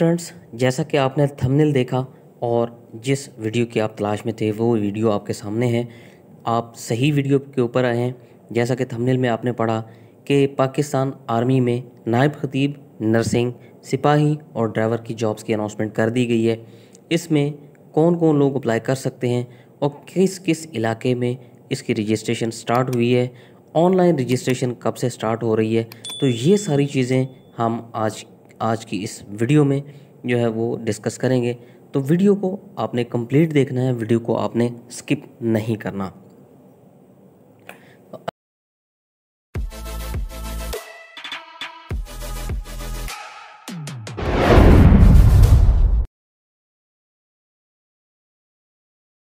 friends जैसा कि आपने थंबनेल देखा और जिस वीडियो की आप तलाश में थे वो वीडियो आपके सामने है आप सही वीडियो के ऊपर आए हैं जैसा कि थंबनेल में आपने पढ़ा कि पाकिस्तान आर्मी में नायब खतीब नर्सिंग सिपाही और ड्राइवर की जॉब्स की अनाउंसमेंट कर दी गई है इसमें कौन कौन लोग अप्लाई कर सकते हैं और किस किस इलाके में इसकी रजिस्ट्रेशन स्टार्ट हुई है ऑनलाइन रजिस्ट्रेशन कब से स्टार्ट हो रही है तो ये सारी चीज़ें हम आज आज की इस वीडियो में जो है वो डिस्कस करेंगे तो वीडियो को आपने कंप्लीट देखना है वीडियो को आपने स्किप नहीं करना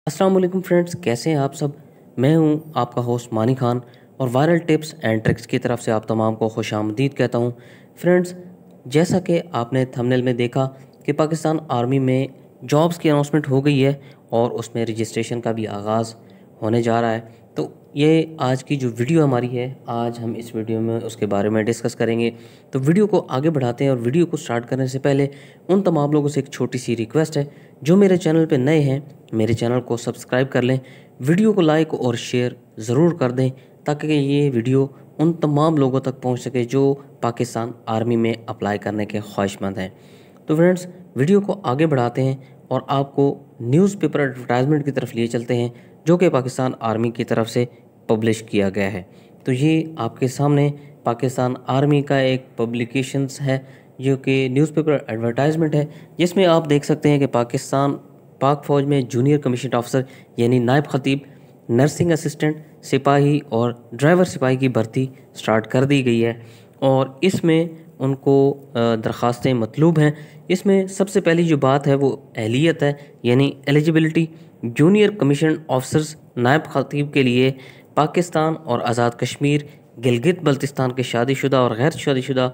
असलम फ्रेंड्स कैसे हैं आप सब मैं हूं आपका होस्ट मानी खान और वायरल टिप्स एंड ट्रिक्स की तरफ से आप तमाम को खुश आमदीद कहता हूं फ्रेंड्स जैसा कि आपने थंबनेल में देखा कि पाकिस्तान आर्मी में जॉब्स की अनाउंसमेंट हो गई है और उसमें रजिस्ट्रेशन का भी आगाज़ होने जा रहा है तो ये आज की जो वीडियो हमारी है आज हम इस वीडियो में उसके बारे में डिस्कस करेंगे तो वीडियो को आगे बढ़ाते हैं और वीडियो को स्टार्ट करने से पहले उन तमाम लोगों से एक छोटी सी रिक्वेस्ट है जो मेरे चैनल पर नए हैं मेरे चैनल को सब्सक्राइब कर लें वीडियो को लाइक और शेयर ज़रूर कर दें ताकि ये वीडियो उन तमाम लोगों तक पहुंच सके जो पाकिस्तान आर्मी में अप्लाई करने के ख्वाहिशमंद हैं तो फ्रेंड्स वीडियो को आगे बढ़ाते हैं और आपको न्यूज़पेपर एडवर्टाइजमेंट की तरफ लिए चलते हैं जो कि पाकिस्तान आर्मी की तरफ से पब्लिश किया गया है तो ये आपके सामने पाकिस्तान आर्मी का एक पब्लिकेशंस है जो कि न्यूज़पेपर एडवर्टाइजमेंट है जिसमें आप देख सकते हैं कि पाकिस्तान पाक फ़ौज में जूनियर कमीशन ऑफिसर यानी नायब ख़तीब नर्सिंग असिस्टेंट सिपाही और ड्राइवर सिपाही की भर्ती स्टार्ट कर दी गई है और इसमें उनको दरख्वास्तें मतलूब हैं इसमें सबसे पहली जो बात है वो अहलियत है यानी एलिजिबिलिटी जूनियर कमीशन ऑफिसर्स नायब खातीब के लिए पाकिस्तान और आज़ाद कश्मीर गिलगित बल्तिस्तान के शादीशुदा और गैर शादीशुदा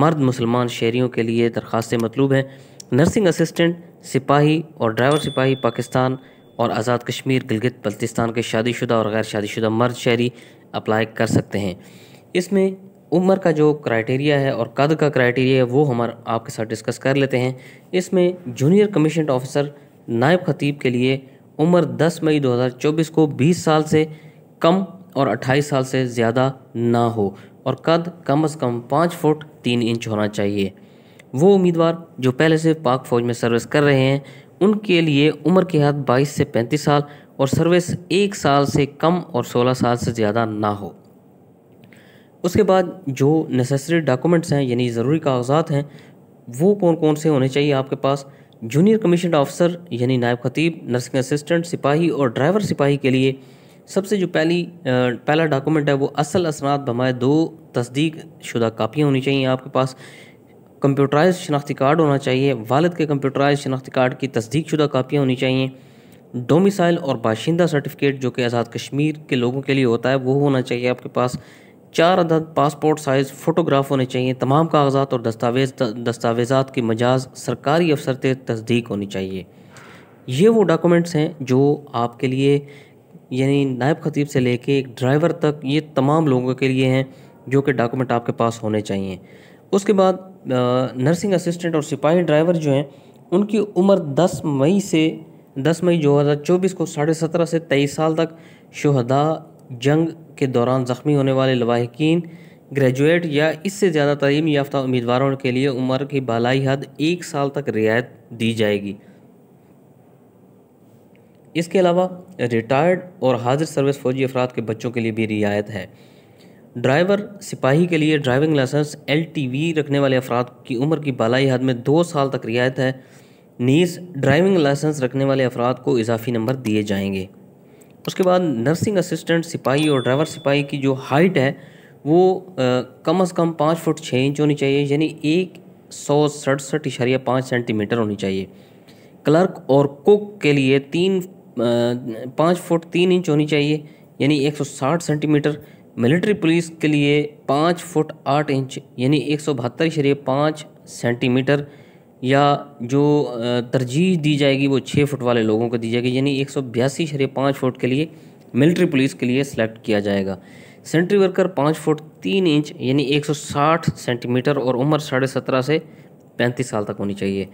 मर्द मुसलमान शहरीों के लिए दरख्वास्तें मतलूब हैं नर्सिंग असिस्टेंट सिपाही और ड्राइवर सिपाही पाकिस्तान और आज़ाद कश्मीर गिलगित बल्तिस्तान के शादीशुदा और गैर शादीशुदा मर्द शहरी अप्लाई कर सकते हैं इसमें उम्र का जो क्राइटेरिया है और कद का क्राइटेरिया है वो हम आपके साथ डिस्कस कर लेते हैं इसमें जूनियर कमीशन ऑफिसर नायब खतीब के लिए उम्र 10 मई 2024 को 20 साल से कम और 28 साल से ज़्यादा ना हो और कद कम से कम पाँच फुट तीन इंच होना चाहिए वो उम्मीदवार जो पहले से पाक फ़ौज में सर्विस कर रहे हैं उनके लिए उम्र के हद 22 से 35 साल और सर्विस एक साल से कम और 16 साल से ज़्यादा ना हो उसके बाद जो नेसेसरी डॉक्यूमेंट्स हैं यानी ज़रूरी कागजात हैं वो कौन कौन से होने चाहिए आपके पास जूनियर कमीशन ऑफिसर यानी नायब खतीब नर्सिंग असिस्टेंट सिपाही और ड्राइवर सिपाही के लिए सबसे जो पहली पहला डॉक्यूमेंट है वो असल असनाद बमाए दो तस्दीक शुदा कापियाँ होनी चाहिए आपके पास कंप्यूटराइज शनाख्ती कार्ड होना चाहिए वालद के कंप्यूटराइज शनाख्ती कार्ड की तस्दीक शुदा कापियाँ होनी चाहिए डोमिसाइल और बाशिंदा सर्टिफिकेट जो कि आज़ाद कश्मीर के लोगों के लिए होता है वो होना चाहिए आपके पास चार अदद पासपोर्ट साइज़ फ़ोटोग्राफ होने चाहिए तमाम कागजात और दस्तावेज़ दस्तावेज़ा की मजाज सरकारी अफसर तस्दीक होनी चाहिए ये वो डॉक्यूमेंट्स हैं जो आपके लिए यानी नायब खतीब से लेके एक ड्राइवर तक ये तमाम लोगों के लिए हैं जो कि डॉक्यूमेंट आपके पास होने चाहिए उसके बाद नर्सिंग असिस्टेंट और सिपाही ड्राइवर जो हैं उनकी उम्र 10 मई से 10 मई 2024 को साढ़े सत्रह से तेईस साल तक शहदा जंग के दौरान ज़ख्मी होने वाले लवाहकिन ग्रेजुएट या इससे ज़्यादा तलीम याफ्ता उम्मीदवारों के लिए उम्र की बालाई हद एक साल तक रियायत दी जाएगी इसके अलावा रिटायर्ड और हाजिर सर्विस फौजी अफराद के बच्चों के लिए भी रियायत है ड्राइवर सिपाही के लिए ड्राइविंग लाइसेंस एल रखने वाले अफराद की उम्र की बालाई हद में दो साल तक रियायत है नीज ड्राइविंग लाइसेंस रखने वाले अफराद को इजाफी नंबर दिए जाएंगे उसके बाद नर्सिंग असिस्टेंट सिपाही और ड्राइवर सिपाही की जो हाइट है वो आ, कम अज़ कम पाँच फुट छः इंच होनी चाहिए यानी एक सौ सड़सठ इशारिया पाँच सेंटीमीटर होनी चाहिए क्लर्क और कुक के लिए तीन पाँच फुट तीन इंच होनी चाहिए यानी एक सौ साठ सेंटीमीटर मिलिट्री पुलिस के लिए पाँच फुट आठ इंच यानी एक सौ बहत्तर शरीय पाँच सेंटीमीटर या जो तरजीह दी जाएगी वो छः फुट वाले लोगों को दी जाएगी यानी एक सौ बयासी शरीय पाँच फुट के लिए मिलिट्री पुलिस के लिए सेलेक्ट किया जाएगा सेंट्री वर्कर पाँच फुट तीन इंच यानी एक सौ साठ सेंटीमीटर और उम्र साढ़े सत्रह से पैंतीस साल तक होनी चाहिए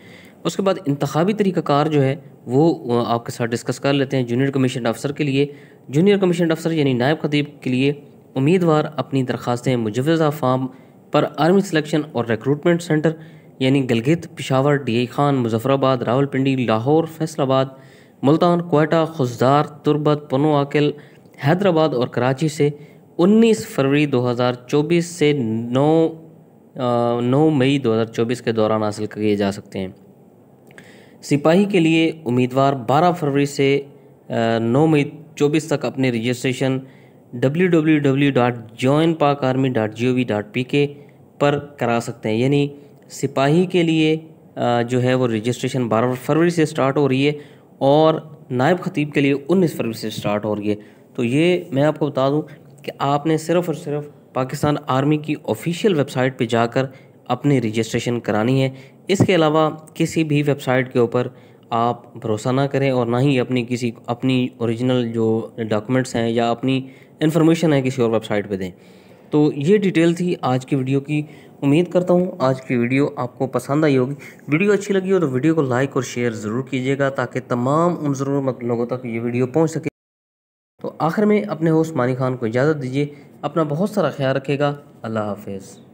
उसके बाद इंतबी तरीक़ाकार जो है वो आपके साथ डिस्कस कर लेते हैं जूनियर कमीशन अफसर के लिए जूनियर कमीशन अफसर यानी नायब खतीब के लिए उम्मीदवार अपनी दरखास्तें मुजवजा फार्म पर आर्मी सिलेक्शन और रिक्रूटमेंट सेंटर यानी गलगित पिशावर डी खान मुजफ़राबाद रावलपिंडी लाहौर फैसलाबाद मुल्तान कोयटा खुजदार तुरबत पनो आकिल हैदराबाद और कराची से 19 फरवरी 2024 से 9 आ, 9 मई 2024 के दौरान हासिल किए जा सकते हैं सिपाही के लिए उम्मीदवार 12 फरवरी से आ, 9 मई 24 तक अपने रजिस्ट्रेशन www.joinpakarmy.gov.pk पर करा सकते हैं यानी सिपाही के लिए जो है वो रजिस्ट्रेशन बारह फरवरी से स्टार्ट हो रही है और नायब खतीब के लिए उन्नीस फरवरी से स्टार्ट हो रही है तो ये मैं आपको बता दूं कि आपने सिर्फ़ और सिर्फ पाकिस्तान आर्मी की ऑफिशियल वेबसाइट पे जाकर अपनी रजिस्ट्रेशन करानी है इसके अलावा किसी भी वेबसाइट के ऊपर आप भरोसा ना करें और ना ही अपनी किसी अपनी ओरिजिनल जो डॉक्यूमेंट्स हैं या अपनी इन्फॉर्मेशन है किसी और वेबसाइट पे दें तो ये डिटेल थी आज की वीडियो की उम्मीद करता हूँ आज की वीडियो आपको पसंद आई होगी वीडियो अच्छी लगी हो तो वीडियो को लाइक और शेयर ज़रूर कीजिएगा ताकि तमाम उन जरूरत लोगों तक ये वीडियो पहुँच सके तो आखिर में अपने होस्ट मानी खान को इजाज़त दीजिए अपना बहुत सारा ख्याल रखेगा अल्लाह हाफिज़